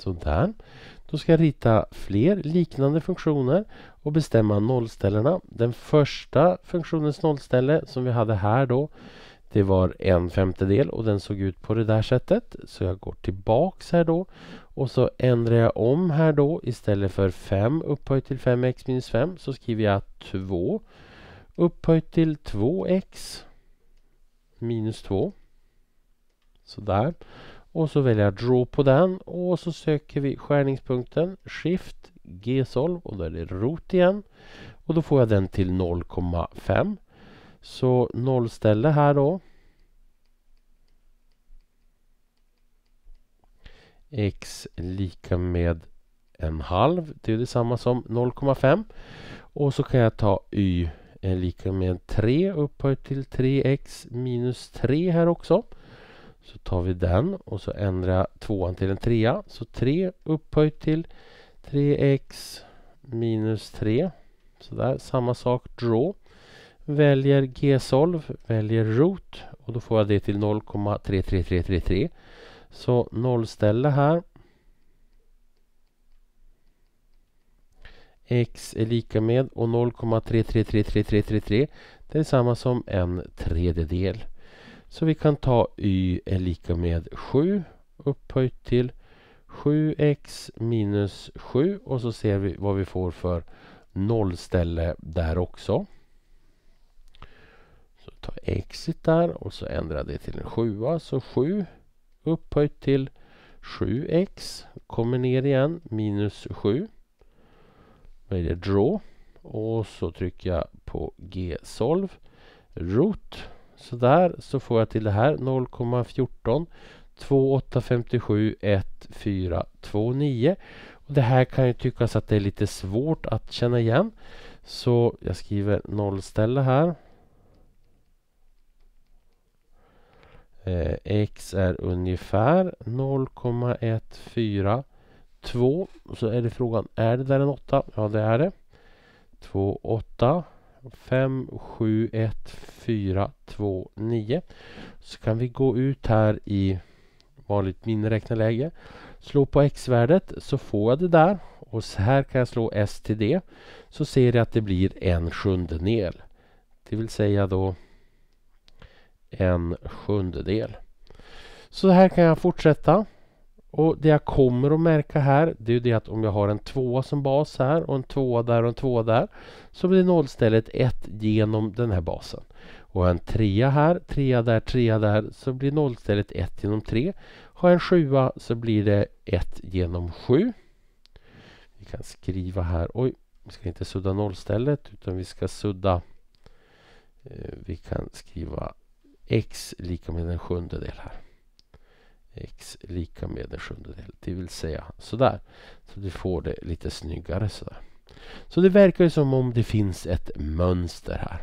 Sådär. Då ska jag rita fler liknande funktioner och bestämma nollställena. Den första funktionens nollställe som vi hade här då det var en femtedel och den såg ut på det där sättet. Så jag går tillbaks här då och så ändrar jag om här då istället för 5 upphöjt till 5x minus 5 så skriver jag 2 upphöjt till 2x minus 2. Sådär. Och så väljer jag Draw på den och så söker vi skärningspunkten Shift G-solv och då är det rot igen. Och då får jag den till 0,5. Så nollställe här då. X lika med en halv. Det är detsamma som 0,5. Och så kan jag ta Y är lika med 3 upphöjt till 3x minus 3 här också. Så tar vi den och så ändrar jag tvåan till en trea. Så 3 upphöjt till 3x minus 3. Sådär, samma sak draw. Väljer G-solv, väljer rot och då får jag det till 0,33333. Så nollställe här. X är lika med och 0,333333 det är samma som en tredjedel. Så vi kan ta y är lika med 7 upphöjt till 7x minus 7 och så ser vi vad vi får för nollställe där också. Så ta exit där och så ändra det till en 7 så 7 upphöjt till 7x kommer ner igen minus 7. det draw och så trycker jag på g-solve root Sådär, så får jag till det här 0,14 2857 1429. Och det här kan ju tyckas att det är lite svårt att känna igen. Så jag skriver nollställe här. Eh, X är ungefär 0,142. Så är det frågan, är det där en 8? Ja, det är det. 2,8 fem sju ett fyra två nio Så kan vi gå ut här i vanligt miniräknarläge. Slå på x-värdet så får jag det där. Och så här kan jag slå s till det. Så ser jag att det blir en sjundedel. Det vill säga då en sjundedel. Så här kan jag fortsätta. Och det jag kommer att märka här, det är det att om jag har en tvåa som bas här och en tvåa där och en tvåa där, så blir nollstället 1 genom den här basen. Och en trea här, trea där, trea där, så blir nollstället 1 genom 3. Har jag en sjua så blir det 1 genom 7. Vi kan skriva här, oj, vi ska inte sudda nollstället utan vi ska sudda, eh, vi kan skriva x lika med en sjundedel här x lika med den sjunde Det vill säga sådär. Så du får det lite snyggare sådär. Så det verkar ju som om det finns ett mönster här.